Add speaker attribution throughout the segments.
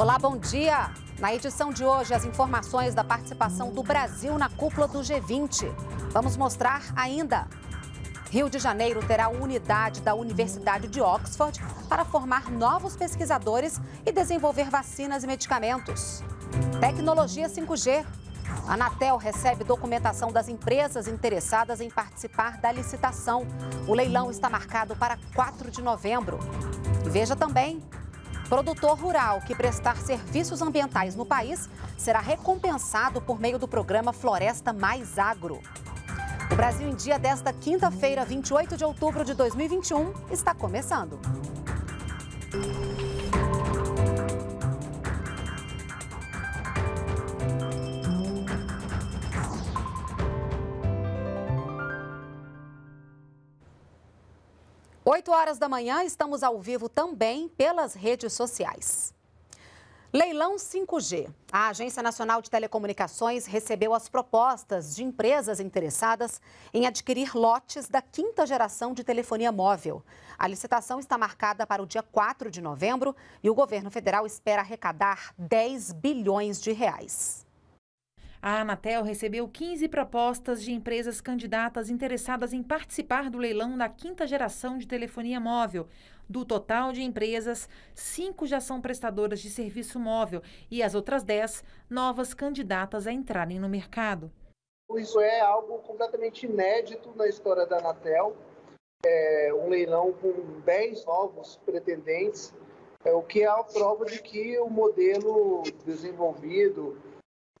Speaker 1: Olá, bom dia. Na edição de hoje, as informações da participação do Brasil na cúpula do G20. Vamos mostrar ainda. Rio de Janeiro terá unidade da Universidade de Oxford para formar novos pesquisadores e desenvolver vacinas e medicamentos. Tecnologia 5G. A Anatel recebe documentação das empresas interessadas em participar da licitação. O leilão está marcado para 4 de novembro. E veja também Produtor rural que prestar serviços ambientais no país será recompensado por meio do programa Floresta Mais Agro. O Brasil em Dia desta quinta-feira, 28 de outubro de 2021, está começando. 8 horas da manhã, estamos ao vivo também pelas redes sociais. Leilão 5G. A Agência Nacional de Telecomunicações recebeu as propostas de empresas interessadas em adquirir lotes da quinta geração de telefonia móvel. A licitação está marcada para o dia 4 de novembro e o governo federal espera arrecadar 10 bilhões de reais.
Speaker 2: A Anatel recebeu 15 propostas de empresas candidatas interessadas em participar do leilão da quinta geração de telefonia móvel. Do total de empresas, cinco já são prestadoras de serviço móvel e as outras dez, novas candidatas a entrarem no mercado.
Speaker 3: Isso é algo completamente inédito na história da Anatel. É um leilão com 10 novos pretendentes, é o que é a prova de que o modelo desenvolvido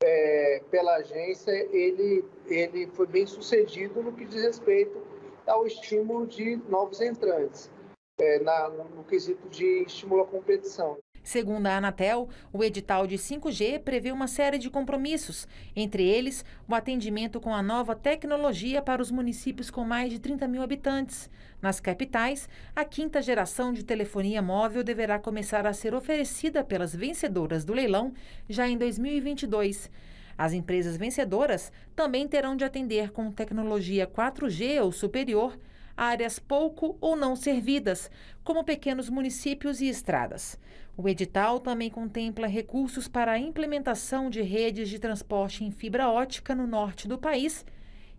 Speaker 3: é, pela agência, ele, ele foi bem sucedido no que diz respeito ao estímulo de novos entrantes, é, na, no, no quesito de estímulo à competição.
Speaker 2: Segundo a Anatel, o edital de 5G prevê uma série de compromissos, entre eles o atendimento com a nova tecnologia para os municípios com mais de 30 mil habitantes. Nas capitais, a quinta geração de telefonia móvel deverá começar a ser oferecida pelas vencedoras do leilão já em 2022. As empresas vencedoras também terão de atender com tecnologia 4G ou superior áreas pouco ou não servidas, como pequenos municípios e estradas. O edital também contempla recursos para a implementação de redes de transporte em fibra ótica no norte do país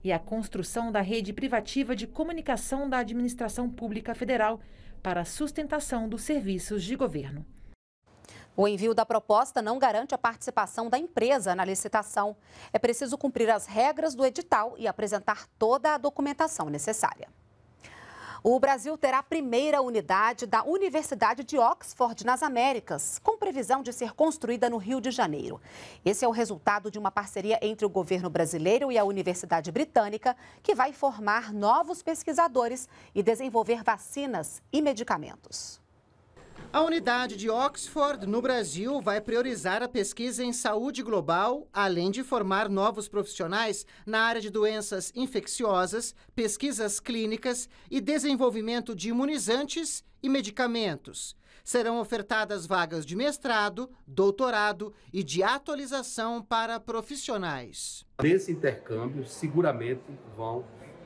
Speaker 2: e a construção da rede privativa de comunicação da Administração Pública Federal para a sustentação dos serviços de
Speaker 1: governo. O envio da proposta não garante a participação da empresa na licitação. É preciso cumprir as regras do edital e apresentar toda a documentação necessária. O Brasil terá a primeira unidade da Universidade de Oxford nas Américas, com previsão de ser construída no Rio de Janeiro. Esse é o resultado de uma parceria entre o governo brasileiro e a Universidade Britânica, que vai formar novos pesquisadores e desenvolver vacinas e medicamentos.
Speaker 2: A unidade de Oxford no Brasil vai priorizar a pesquisa em saúde global, além de formar novos profissionais na área de doenças infecciosas, pesquisas clínicas e desenvolvimento de imunizantes e medicamentos. Serão ofertadas vagas de mestrado, doutorado e de atualização para profissionais.
Speaker 3: Nesse intercâmbio, seguramente vão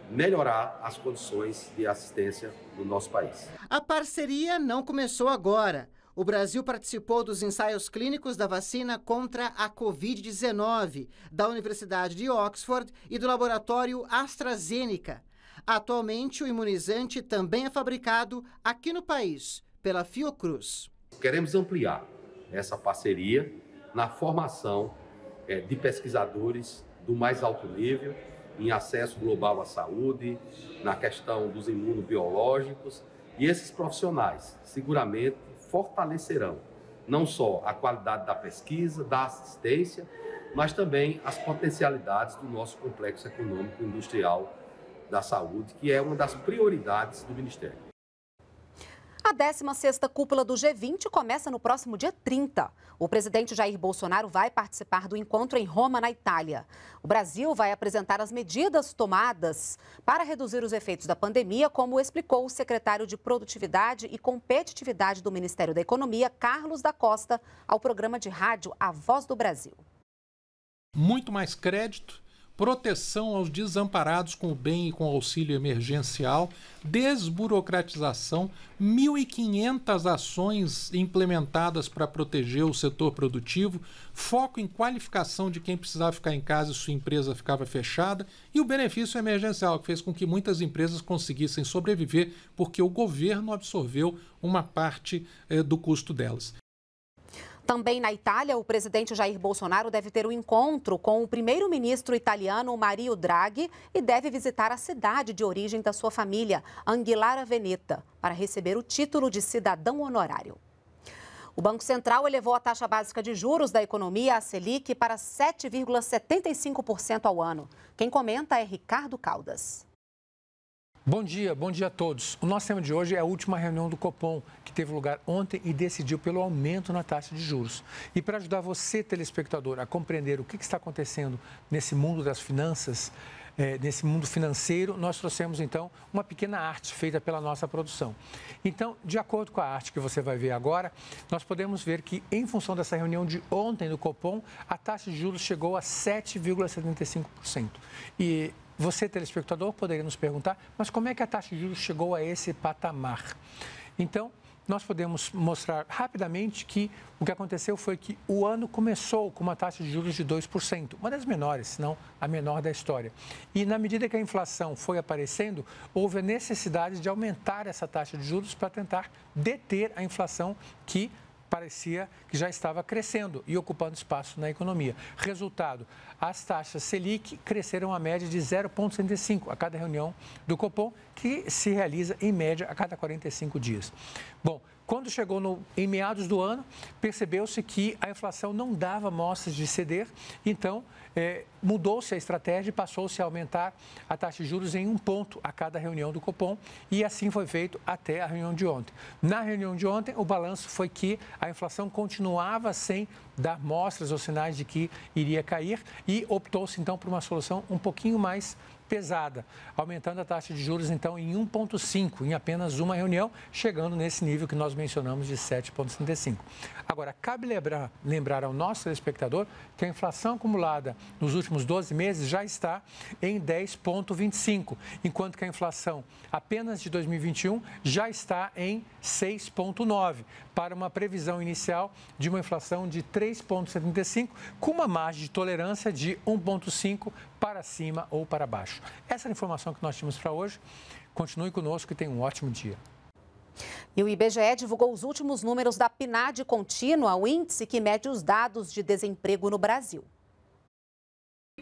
Speaker 3: melhorar as condições de assistência do nosso país.
Speaker 2: A parceria não começou agora. O Brasil participou dos ensaios clínicos da vacina contra a Covid-19 da Universidade de Oxford e do laboratório AstraZeneca. Atualmente, o imunizante também é fabricado aqui no país pela Fiocruz.
Speaker 3: Queremos ampliar essa parceria na formação eh, de pesquisadores do mais alto nível em acesso global à saúde, na questão dos imunobiológicos. E esses profissionais seguramente fortalecerão não só a qualidade da pesquisa, da assistência, mas também as potencialidades do nosso complexo econômico industrial da saúde, que é uma das prioridades do Ministério.
Speaker 1: A 16ª cúpula do G20 começa no próximo dia 30. O presidente Jair Bolsonaro vai participar do encontro em Roma, na Itália. O Brasil vai apresentar as medidas tomadas para reduzir os efeitos da pandemia, como explicou o secretário de Produtividade e Competitividade do Ministério da Economia, Carlos da Costa, ao programa de rádio A Voz do Brasil.
Speaker 3: Muito mais crédito proteção aos desamparados com o bem e com o auxílio emergencial, desburocratização, 1.500 ações implementadas para proteger o setor produtivo, foco em qualificação de quem precisava ficar em casa e sua empresa ficava fechada, e o benefício emergencial, que fez com que muitas empresas conseguissem sobreviver porque o governo absorveu uma parte eh, do custo delas.
Speaker 1: Também na Itália, o presidente Jair Bolsonaro deve ter um encontro com o primeiro-ministro italiano Mario Draghi e deve visitar a cidade de origem da sua família, Anguilara Veneta, para receber o título de cidadão honorário. O Banco Central elevou a taxa básica de juros da economia, a Selic, para 7,75% ao ano. Quem comenta é Ricardo Caldas.
Speaker 3: Bom dia, bom dia a todos. O nosso tema de hoje é a última reunião do Copom, que teve lugar ontem e decidiu pelo aumento na taxa de juros. E para ajudar você, telespectador, a compreender o que está acontecendo nesse mundo das finanças, eh, nesse mundo financeiro, nós trouxemos então uma pequena arte feita pela nossa produção. Então, de acordo com a arte que você vai ver agora, nós podemos ver que, em função dessa reunião de ontem do Copom, a taxa de juros chegou a 7,75%. E você, telespectador, poderia nos perguntar, mas como é que a taxa de juros chegou a esse patamar? Então, nós podemos mostrar rapidamente que o que aconteceu foi que o ano começou com uma taxa de juros de 2%, uma das menores, se não a menor da história. E na medida que a inflação foi aparecendo, houve a necessidade de aumentar essa taxa de juros para tentar deter a inflação que parecia que já estava crescendo e ocupando espaço na economia. Resultado, as taxas Selic cresceram a média de 0,75 a cada reunião do Copom, que se realiza em média a cada 45 dias. Bom, quando chegou no, em meados do ano, percebeu-se que a inflação não dava mostras de ceder, então é, mudou-se a estratégia e passou-se a aumentar a taxa de juros em um ponto a cada reunião do Copom e assim foi feito até a reunião de ontem. Na reunião de ontem, o balanço foi que a inflação continuava sem dar mostras ou sinais de que iria cair e optou-se então por uma solução um pouquinho mais pesada, aumentando a taxa de juros então em 1,5 em apenas uma reunião, chegando nesse nível que nós mencionamos de 7,35. Agora, cabe lembrar, lembrar ao nosso espectador que a inflação acumulada nos últimos 12 meses já está em 10,25, enquanto que a inflação apenas de 2021 já está em 6,9, para uma previsão inicial de uma inflação de 3,75, com uma margem de tolerância de 1,5 para cima ou para baixo. Essa é a informação que nós tínhamos para hoje. Continue conosco e tenha um ótimo dia.
Speaker 1: E o IBGE divulgou os últimos números da PNAD contínua, o índice que mede os dados de desemprego no Brasil.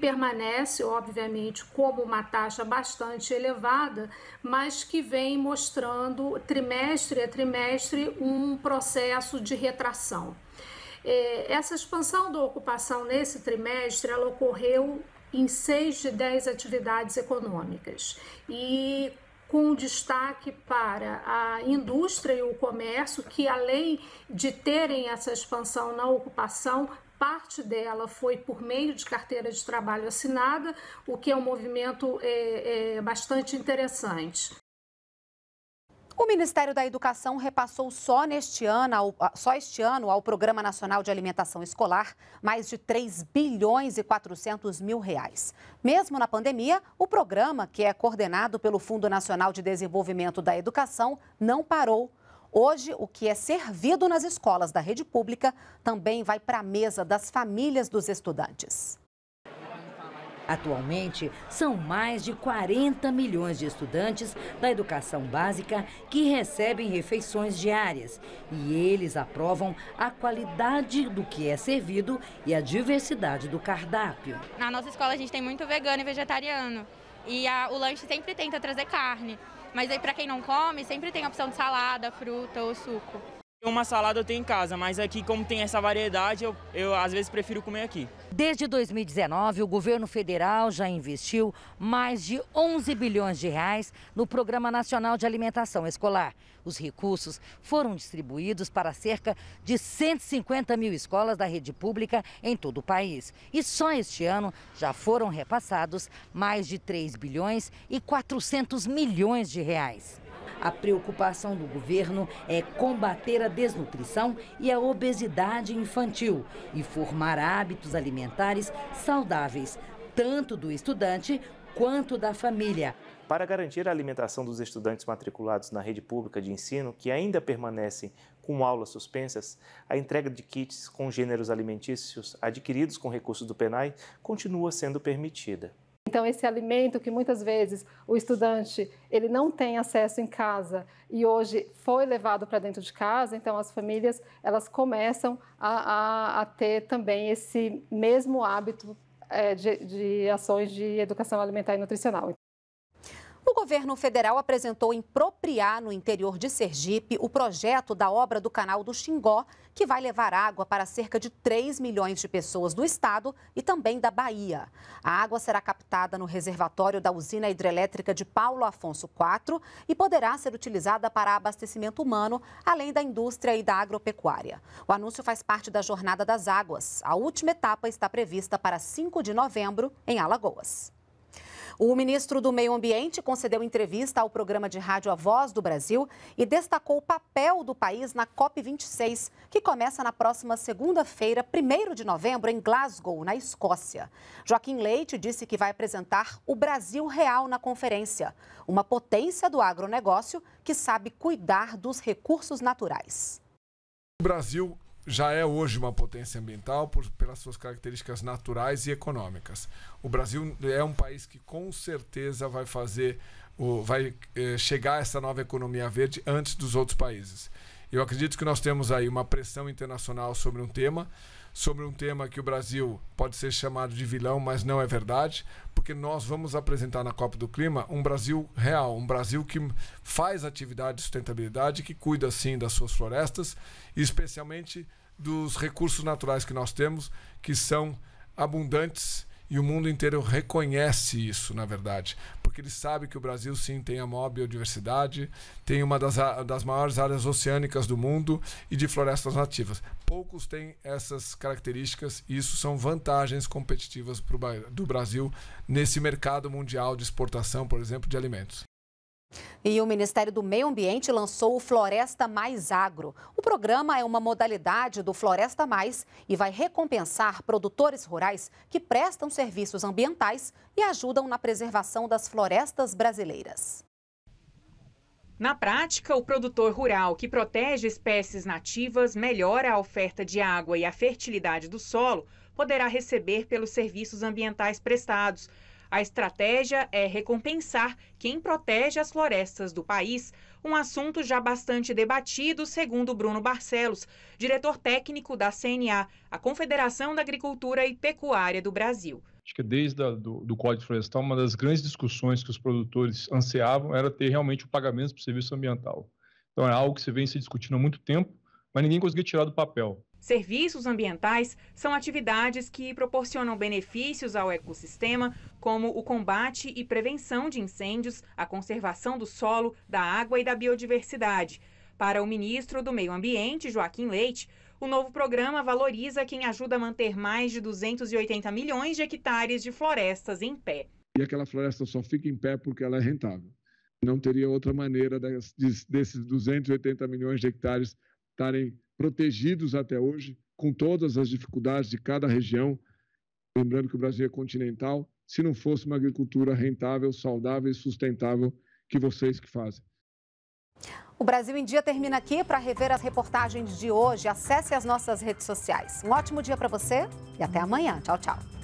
Speaker 1: Permanece, obviamente, como uma taxa bastante elevada, mas que vem mostrando trimestre a trimestre um processo de retração. É, essa expansão da ocupação nesse trimestre ela ocorreu em seis de dez atividades econômicas. E com destaque para a indústria e o comércio, que além de terem essa expansão na ocupação, parte dela foi por meio de carteira de trabalho assinada, o que é um movimento é, é, bastante interessante. O Ministério da Educação repassou só neste ano, ah, só este ano ao Programa Nacional de Alimentação Escolar mais de 3 bilhões e 400 mil reais. Mesmo na pandemia, o programa, que é coordenado pelo Fundo Nacional de Desenvolvimento da Educação, não parou. Hoje, o que é servido nas escolas da rede pública também vai para a mesa das famílias dos estudantes. Atualmente, são mais de 40 milhões de estudantes da educação básica que recebem refeições diárias e eles aprovam a qualidade do que é servido e a diversidade do cardápio. Na nossa escola a gente tem muito vegano e vegetariano e a, o lanche sempre tenta trazer carne,
Speaker 2: mas aí para quem não come sempre tem a opção de salada, fruta ou suco. Uma salada eu tenho em casa, mas aqui como tem essa variedade, eu, eu às vezes prefiro comer aqui.
Speaker 1: Desde 2019, o governo federal já investiu mais de 11 bilhões de reais no Programa Nacional de Alimentação Escolar. Os recursos foram distribuídos para cerca de 150 mil escolas da rede pública em todo o país. E só este ano já foram repassados mais de 3 bilhões e 400 milhões de reais. A preocupação do governo é combater a desnutrição e a obesidade infantil e formar hábitos alimentares saudáveis, tanto do estudante quanto da família. Para garantir a alimentação dos estudantes matriculados na rede pública de ensino, que ainda permanecem com aulas suspensas, a entrega de kits com gêneros alimentícios adquiridos com recursos do PENAI continua sendo permitida. Então, esse alimento que muitas vezes o estudante ele não tem acesso em casa e hoje foi levado para dentro de casa, então as famílias elas começam a, a, a ter também esse mesmo hábito é, de, de ações de educação alimentar e nutricional. O governo federal apresentou em no interior de Sergipe, o projeto da obra do canal do Xingó, que vai levar água para cerca de 3 milhões de pessoas do estado e também da Bahia. A água será captada no reservatório da usina hidrelétrica de Paulo Afonso IV e poderá ser utilizada para abastecimento humano, além da indústria e da agropecuária. O anúncio faz parte da Jornada das Águas. A última etapa está prevista para 5 de novembro, em Alagoas. O ministro do Meio Ambiente concedeu entrevista ao programa de rádio A Voz do Brasil e destacou o papel do país na COP26, que começa na próxima segunda-feira, 1 de novembro, em Glasgow, na Escócia. Joaquim Leite disse que vai apresentar o Brasil Real na conferência, uma potência do agronegócio que sabe cuidar dos recursos naturais.
Speaker 4: O Brasil já é hoje uma potência ambiental por, pelas suas características naturais e econômicas. O Brasil é um país que com certeza vai fazer, o, vai eh, chegar a essa nova economia verde antes dos outros países. Eu acredito que nós temos aí uma pressão internacional sobre um tema, sobre um tema que o Brasil pode ser chamado de vilão, mas não é verdade, porque nós vamos apresentar na Copa do Clima um Brasil real, um Brasil que faz atividade de sustentabilidade, que cuida sim das suas florestas, e especialmente dos recursos naturais que nós temos, que são abundantes e o mundo inteiro reconhece isso, na verdade porque ele sabe que o Brasil, sim, tem a maior biodiversidade, tem uma das, das maiores áreas oceânicas do mundo e de florestas nativas. Poucos têm essas características e isso são vantagens competitivas pro, do Brasil nesse mercado mundial de exportação, por exemplo, de alimentos.
Speaker 1: E o Ministério do Meio Ambiente lançou o Floresta Mais Agro. O programa é uma modalidade do Floresta Mais e vai recompensar produtores rurais que prestam serviços ambientais e ajudam na preservação das florestas brasileiras.
Speaker 2: Na prática, o produtor rural que protege espécies nativas, melhora a oferta de água e a fertilidade do solo, poderá receber pelos serviços ambientais prestados. A estratégia é recompensar quem protege as florestas do país, um assunto já bastante debatido, segundo Bruno Barcelos, diretor técnico da CNA, a Confederação da Agricultura e Pecuária do Brasil.
Speaker 4: Acho que desde a, do, do, Código Florestal, uma das grandes discussões que os produtores ansiavam era ter realmente o pagamento para o serviço ambiental. Então, é algo que se vem se discutindo há muito tempo, mas ninguém conseguiu
Speaker 3: tirar do papel.
Speaker 2: Serviços ambientais são atividades que proporcionam benefícios ao ecossistema, como o combate e prevenção de incêndios, a conservação do solo, da água e da biodiversidade. Para o ministro do Meio Ambiente, Joaquim Leite, o novo programa valoriza quem ajuda a manter mais de 280 milhões de hectares de florestas em pé.
Speaker 4: E aquela floresta só fica em pé porque ela é rentável. Não teria outra maneira desses 280 milhões de hectares estarem protegidos até hoje, com todas as dificuldades de cada região. Lembrando que o Brasil é continental, se não fosse uma agricultura rentável, saudável e sustentável que vocês que fazem.
Speaker 1: O Brasil em Dia termina aqui. Para rever as reportagens de hoje, acesse as nossas redes sociais. Um ótimo dia para você e até amanhã. Tchau, tchau.